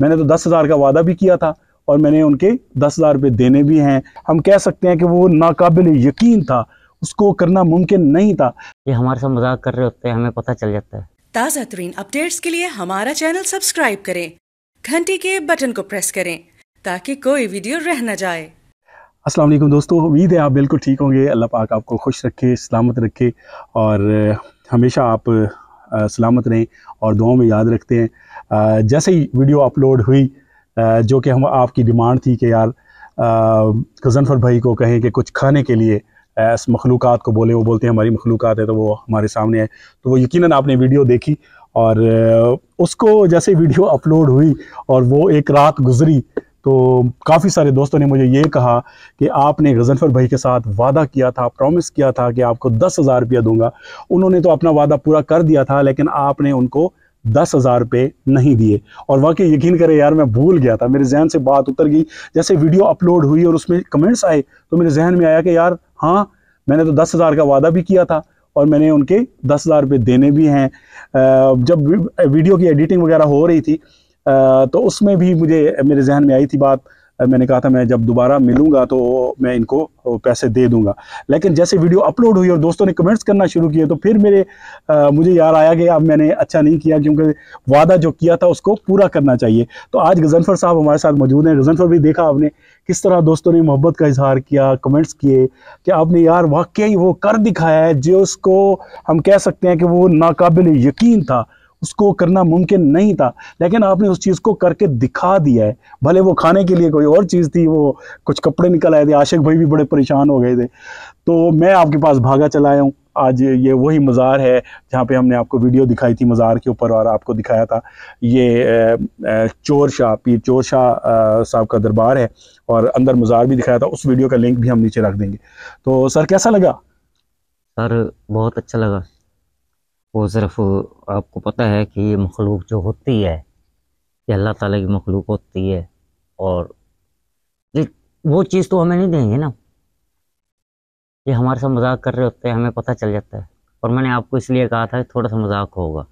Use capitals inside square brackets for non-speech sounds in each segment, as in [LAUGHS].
मैंने तो दस हज़ार का वादा भी किया था और मैंने उनके दस हज़ार रुपये देने भी हैं हम कह सकते हैं कि वो नाकबिल यकीन था उसको करना मुमकिन नहीं था ये हमारे साथ मजाक कर रहे होते हैं हमें पता चल जाता है ताज़ा तरीन अपडेट्स के लिए हमारा चैनल सब्सक्राइब करें घंटी के बटन को प्रेस करें ताकि कोई वीडियो रह न जाए अस्सलाम वालेकुम दोस्तों उम्मीद है आप बिल्कुल ठीक होंगे अल्लाह पाक आपको खुश रखे सलामत रखे और हमेशा आप सलामत रहें और दुआओं में याद रखते हैं जैसे ही वीडियो अपलोड हुई जो कि हम आपकी डिमांड थी कि यार कज़नफर भाई को कहें कि कुछ खाने के लिए इस मखलूक को बोले वो बोलते हैं हमारी मखलूक है तो वो हमारे सामने आए तो वो यकीन आपने वीडियो देखी और उसको जैसे वीडियो अपलोड हुई और वो एक रात गुजरी तो काफ़ी सारे दोस्तों ने मुझे ये कहा कि आपने गजनफर भाई के साथ वादा किया था प्रॉमिस किया था कि आपको दस हज़ार रुपया दूंगा उन्होंने तो अपना वादा पूरा कर दिया था लेकिन आपने उनको दस हज़ार रुपये नहीं दिए और वाकई यकीन करें यार मैं भूल गया था मेरे जहन से बात उतर गई जैसे वीडियो अपलोड हुई और उसमें कमेंट्स आए तो मेरे जहन में आया कि यार हाँ मैंने तो दस हज़ार का वादा भी किया था और मैंने उनके दस हज़ार रुपये देने भी हैं जब वीडियो की एडिटिंग वगैरह हो रही थी तो उसमें भी मुझे मेरे जहन में आई थी बात मैंने कहा था मैं जब दोबारा मिलूंगा तो मैं इनको पैसे दे दूंगा लेकिन जैसे वीडियो अपलोड हुई और दोस्तों ने कमेंट्स करना शुरू किए तो फिर मेरे आ, मुझे यार आया कि अब मैंने अच्छा नहीं किया क्योंकि वादा जो किया था उसको पूरा करना चाहिए तो आज गजनफर साहब हमारे साथ मौजूद हैं गजनफर भी देखा आपने किस तरह दोस्तों ने मोहब्बत का इजहार किया कमेंट्स किए कि आपने यार वाकई वो कर दिखाया है जो उसको हम कह सकते हैं कि वो नाकबिल यकीन था उसको करना मुमकिन नहीं था लेकिन आपने उस चीज़ को करके दिखा दिया है भले वो खाने के लिए कोई और चीज़ थी वो कुछ कपड़े निकल आए थे आशिक भाई भी बड़े परेशान हो गए थे तो मैं आपके पास भागा चला आया हूँ आज ये वही मज़ार है जहाँ पे हमने आपको वीडियो दिखाई थी मज़ार के ऊपर और आपको दिखाया था ये चोर शाह पीर चोर शाह साहब का दरबार है और अंदर मज़ार भी दिखाया था उस वीडियो का लिंक भी हम नीचे रख देंगे तो सर कैसा लगा सर बहुत अच्छा लगा वो सिर्फ आपको पता है कि ये मखलूक जो होती है ये अल्लाह ताला की मखलूक होती है और वो चीज़ तो हमें नहीं देंगे ना ये हमारे साथ मजाक कर रहे होते हैं हमें पता चल जाता है और मैंने आपको इसलिए कहा था कि थोड़ा सा मजाक होगा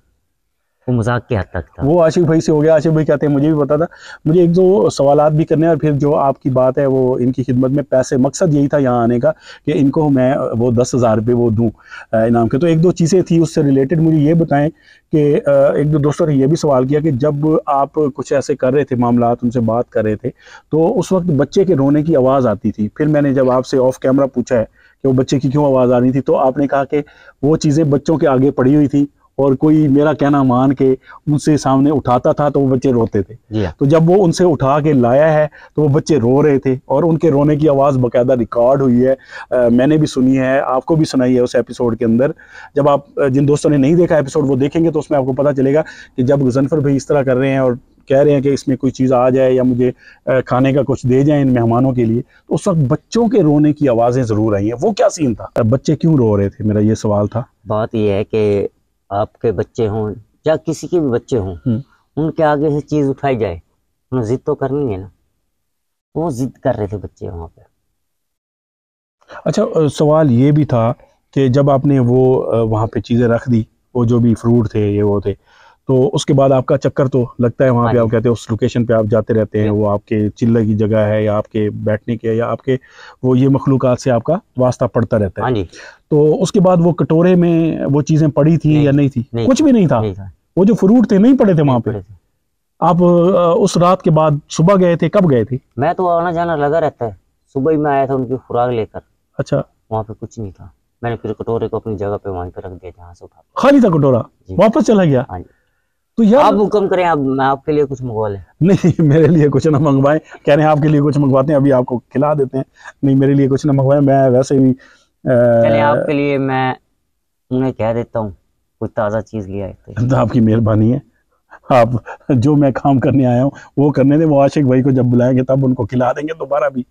वो मजाक के हद तक था वो आशिफ भाई से हो गया आशिफ भाई कहते हैं मुझे भी पता था मुझे एक दो सवाल भी करने और फिर जो आपकी बात है वो इनकी खिदमत में पैसे मकसद यही था यहाँ आने का कि इनको मैं वो दस हज़ार रुपये वो दूँ इनाम के तो एक दो चीज़ें थी उससे रिलेटेड मुझे ये बताएं कि एक दो दोस्तों ने यह भी सवाल किया कि जब आप कुछ ऐसे कर रहे थे मामला उनसे बात कर रहे थे तो उस वक्त बच्चे के रोने की आवाज़ आती थी फिर मैंने जब आपसे ऑफ कैमरा पूछा है कि वो बच्चे की क्यों आवाज़ आ रही थी तो आपने कहा कि वो चीज़ें बच्चों के आगे पड़ी हुई थी और कोई मेरा कहना मान के उनसे सामने उठाता था तो वो बच्चे रोते थे हाँ। तो जब वो उनसे उठा के लाया है तो वो बच्चे रो रहे थे और उनके रोने की आवाज़ बकायदा रिकॉर्ड हुई है आ, मैंने भी सुनी है आपको भी सुनाई है उस एपिसोड के अंदर जब आप जिन दोस्तों ने नहीं देखा एपिसोड वो देखेंगे तो उसमें आपको पता चलेगा कि जब गुजनफर भाई इस तरह कर रहे हैं और कह रहे हैं कि इसमें कोई चीज़ आ जाए या मुझे खाने का कुछ दे जाए इन मेहमानों के लिए तो उस वक्त बच्चों के रोने की आवाज़ें ज़रूर आई हैं वो क्या सीन था बच्चे क्यों रो रहे थे मेरा ये सवाल था बात यह है कि आपके बच्चे हों या किसी के भी बच्चे हों हम्म। उनके आगे से चीज़ उठाई जाए उन्हें जिद तो करनी है ना वो जिद कर रहे थे बच्चे वहां पे अच्छा सवाल ये भी था कि जब आपने वो वहां पे चीज़ें रख दी वो जो भी फ्रूट थे ये वो थे तो उसके बाद आपका चक्कर तो लगता है वहाँ पे हाँ आप कहते हैं उस लोकेशन पे आप जाते रहते हैं वो आपके चिल्ले की जगह है या आपके बैठने के या आपके वो ये मखलूक से आपका वास्ता पड़ता रहता है हाँ तो उसके बाद वो कटोरे में वो चीज़ें पड़ी थी या नहीं थी कुछ भी नहीं था वो जो फ्रूट थे नहीं पड़े थे वहाँ पे आप उस रात के बाद सुबह गए थे कब गए थे मैं तो आना जाना लगा रहता है सुबह ही मैं आया था उनकी खुराक लेकर अच्छा वहाँ पे कुछ नहीं था मैंने फिर कटोरे को अपनी जगह पे वहीं पे रख दिया जहाँ से उठा खाली था कटोरा वापस चला गया हाँ तो यार आप हुक्म करें आप मैं आपके लिए कुछ मंगवा लें नहीं [LAUGHS] मेरे लिए कुछ ना मंगवाएं कह रहे हैं आपके लिए कुछ मंगवाते हैं अभी आपको खिला देते हैं नहीं मेरे लिए कुछ ना मंगवाएं मैं वैसे भी आपके लिए मैं उन्हें कह देता हूँ कुछ ताज़ा चीज़ लिया तो। तो आपकी मेहरबानी है आप जो मैं काम करने आया हूँ वो करने दें वो आशिक भाई को जब बुलाएंगे तब उनको खिला देंगे दोबारा भी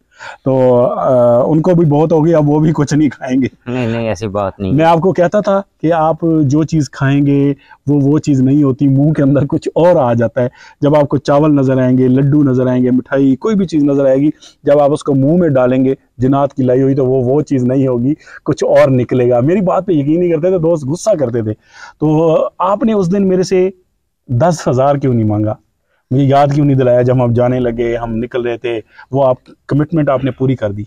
तो आ, उनको भी बहुत होगी अब वो भी कुछ नहीं खाएंगे नहीं नहीं ऐसी बात नहीं मैं आपको कहता था कि आप जो चीज़ खाएंगे वो वो चीज़ नहीं होती मुंह के अंदर कुछ और आ जाता है जब आपको चावल नज़र आएंगे लड्डू नज़र आएंगे मिठाई कोई भी चीज़ नज़र आएगी जब आप उसको मुंह में डालेंगे जिनात की लाई हुई तो वो वो चीज़ नहीं होगी कुछ और निकलेगा मेरी बात पे यकीन नहीं करते थे दोस्त गुस्सा करते थे तो आपने उस दिन मेरे से दस हज़ार क्यों नहीं मांगा मुझे याद क्यों नहीं दिलाया जब हम जाने लगे हम निकल रहे थे वो आप कमिटमेंट आपने पूरी कर दी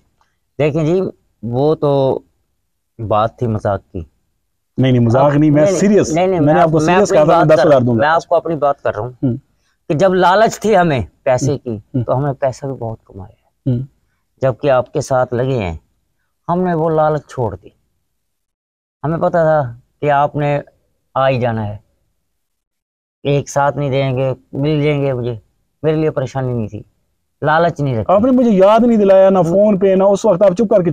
देखें जी वो तो बात थी मजाक की नहीं नहीं मजाक नहीं मैं सीरियस नहीं, नहीं, मैंने आपको सीरियस कहा था दस हजार दूंगा मैं आपको अपनी बात कर रहा हूँ हम्म। कि जब लालच थी हमें पैसे हम्म। की हम्म। तो हमने पैसा भी बहुत कमाया है जबकि आपके साथ लगे हैं हमने वो लालच छोड़ दी हमें पता था कि आपने आ ही जाना है एक साथ नहीं देंगे मिल जाएंगे मुझे मेरे लिए परेशानी नहीं थी लालच नहीं रखा आपने मुझे याद नहीं दिलाया ना फोन पे ना उस वक्त आप चुप करके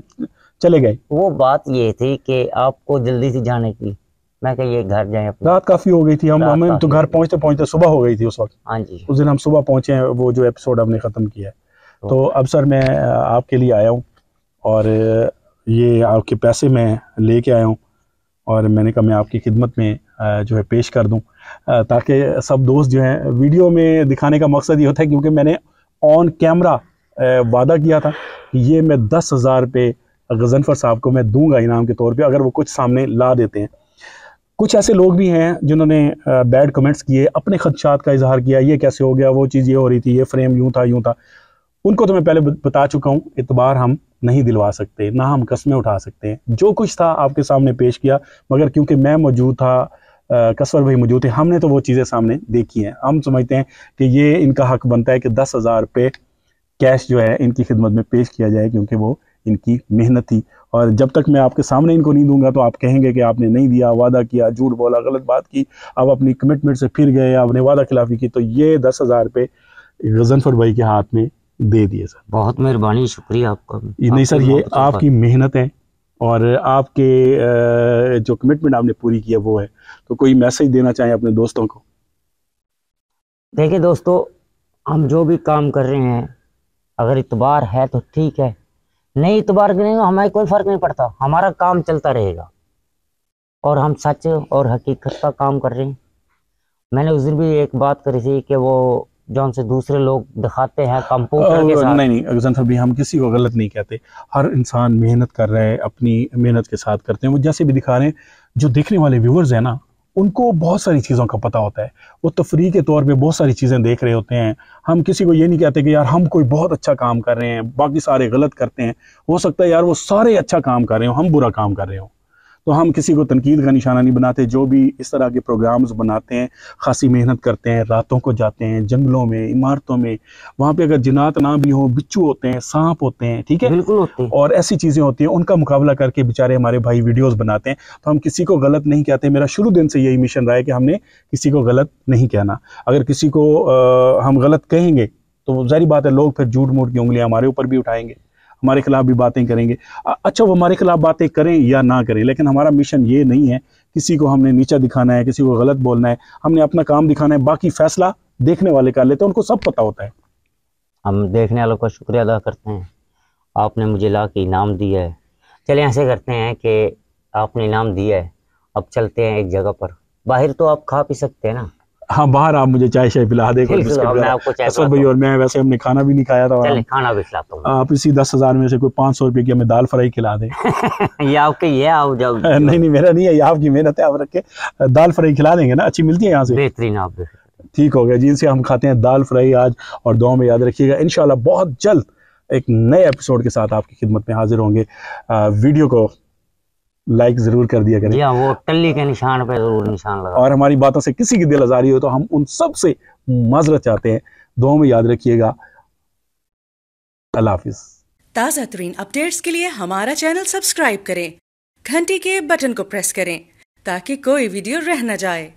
चले गए वो बात ये थी कि आपको जल्दी से जाने की मैं कह ये घर जाए रात काफी हो गई थी हम हमें तो घर पहुंचते पहुंचते सुबह हो गई थी उस वक्त हाँ जी उस दिन हम सुबह पहुंचे वो जो एपिसोड हमने ख़त्म किया है तो-, तो अब सर मैं आपके लिए आया हूँ और ये आपके पैसे मैं लेके आया हूँ और मैंने कहा मैं आपकी खिदमत में जो है पेश कर दूँ ताकि सब दोस्त जो हैं वीडियो में दिखाने का मकसद ये होता है क्योंकि मैंने ऑन कैमरा वादा किया था ये मैं दस हज़ार रुपये गजनफर साहब को मैं दूंगा इनाम के तौर पे अगर वो कुछ सामने ला देते हैं कुछ ऐसे लोग भी हैं जिन्होंने बैड कमेंट्स किए अपने खदशात का इजहार किया ये कैसे हो गया वो चीज़ ये हो रही थी ये फ्रेम यूँ था यूँ था उनको तो मैं पहले बता चुका हूँ इतबार हम नहीं दिलवा सकते ना हम कस्में उठा सकते हैं जो कुछ था आपके सामने पेश किया मगर क्योंकि मैं मौजूद था कसवर भाई मौजूद है हमने तो वो चीज़ें सामने देखी हैं हम समझते हैं कि ये इनका हक बनता है कि दस हज़ार रुपये कैश जो है इनकी खिदमत में पेश किया जाए क्योंकि वो इनकी मेहनत थी और जब तक मैं आपके सामने इनको नहीं दूंगा तो आप कहेंगे कि आपने नहीं दिया वादा किया झूठ बोला गलत बात की अब अपनी कमिटमेंट से फिर गए आपने वादा खिलाफी की तो ये दस हज़ार रुपये गजनफर भाई के हाथ में दे दिए सर बहुत मेहरबानी शुक्रिया आपका नहीं सर ये अच्छा आपकी मेहनत है और आपके जो कमिटमेंट आपने पूरी किया वो है तो कोई मैसेज देना चाहें अपने दोस्तों को देखिए दोस्तों हम जो भी काम कर रहे हैं अगर इतबार है तो ठीक है नहीं इतबार करेंगे तो हमें कोई फ़र्क नहीं पड़ता हमारा काम चलता रहेगा और हम सच और हकीकत का काम कर रहे हैं मैंने उस दिन भी एक बात करी थी कि वो जो से दूसरे लोग दिखाते हैं कंप्यूटर के साथ नहीं नहीं अगजन साहब हम किसी को गलत नहीं कहते हर इंसान मेहनत कर रहा है अपनी मेहनत के साथ करते हैं वो जैसे भी दिखा रहे हैं जो देखने वाले व्यूवर्स हैं ना उनको बहुत सारी चीज़ों का पता होता है वो तफरी के तौर पे बहुत सारी चीज़ें देख रहे होते हैं हम किसी को ये नहीं कहते कि यार हम कोई बहुत अच्छा काम कर रहे हैं बाकी सारे गलत करते हैं हो सकता है यार वो सारे अच्छा काम कर रहे हो हम बुरा काम कर रहे हो तो हम किसी को तनकीद का निशाना नहीं बनाते जो भी इस तरह के प्रोग्राम्स बनाते हैं खासी मेहनत करते हैं रातों को जाते हैं जंगलों में इमारतों में वहाँ पर अगर जिनात ना भी हो बिच्छू होते हैं सांप होते हैं ठीक है बिल्कुल और ऐसी चीज़ें होती हैं उनका मुकाबला करके बेचारे हमारे भाई वीडियोज़ बनाते हैं तो हम किसी को गलत नहीं कहते मेरा शुरू दिन से यही मिशन रहा है कि हमने किसी को गलत नहीं कहना अगर किसी को हम गलत कहेंगे तो जारी बात है लोग फिर झूठ मूठ की उंगलियां हमारे ऊपर भी उठाएंगे हमारे खिलाफ भी बातें करेंगे अच्छा वो हमारे खिलाफ बातें करें या ना करें लेकिन हमारा मिशन ये नहीं है किसी को हमने नीचा दिखाना है किसी को गलत बोलना है हमने अपना काम दिखाना है बाकी फैसला देखने वाले कर लेते हैं उनको सब पता होता है हम देखने वालों का शुक्रिया अदा करते हैं आपने मुझे ला के इनाम दिया है चले ऐसे करते हैं कि आपने इनाम दिया है अब चलते हैं एक जगह पर बाहर तो आप खा पी सकते हैं ना हाँ बाहर आप मुझे चाय शाय पिला दे असर भाई और मैं वैसे हमने खाना भी नहीं खाया था खाना भी खिलाता हूँ आप इसी दस हजार में से कोई पाँच सौ रुपये की हमें दाल फ्राई खिला दे [LAUGHS] ये आपके ये आप जाओ [LAUGHS] नहीं नहीं मेरा नहीं है ये आपकी मेहनत है आप रखे दाल फ्राई खिला देंगे ना अच्छी मिलती है यहाँ से बेहतरीन आप ठीक हो गया जिनसे हम खाते हैं दाल फ्राई आज और दो में याद रखिएगा इन बहुत जल्द एक नए एपिसोड के साथ आपकी खिदमत में हाजिर होंगे वीडियो को लाइक जरूर कर दिया करें हाँ, वो टल्ली के निशान पे जरूर निशान लगा और हमारी बातों से किसी की दिल आजारी हो तो हम उन सब से मजरत चाहते हैं दो में याद रखिएगा अल्लाह ताज़ा तरीन अपडेट्स के लिए हमारा चैनल सब्सक्राइब करें घंटी के बटन को प्रेस करें ताकि कोई वीडियो रह न जाए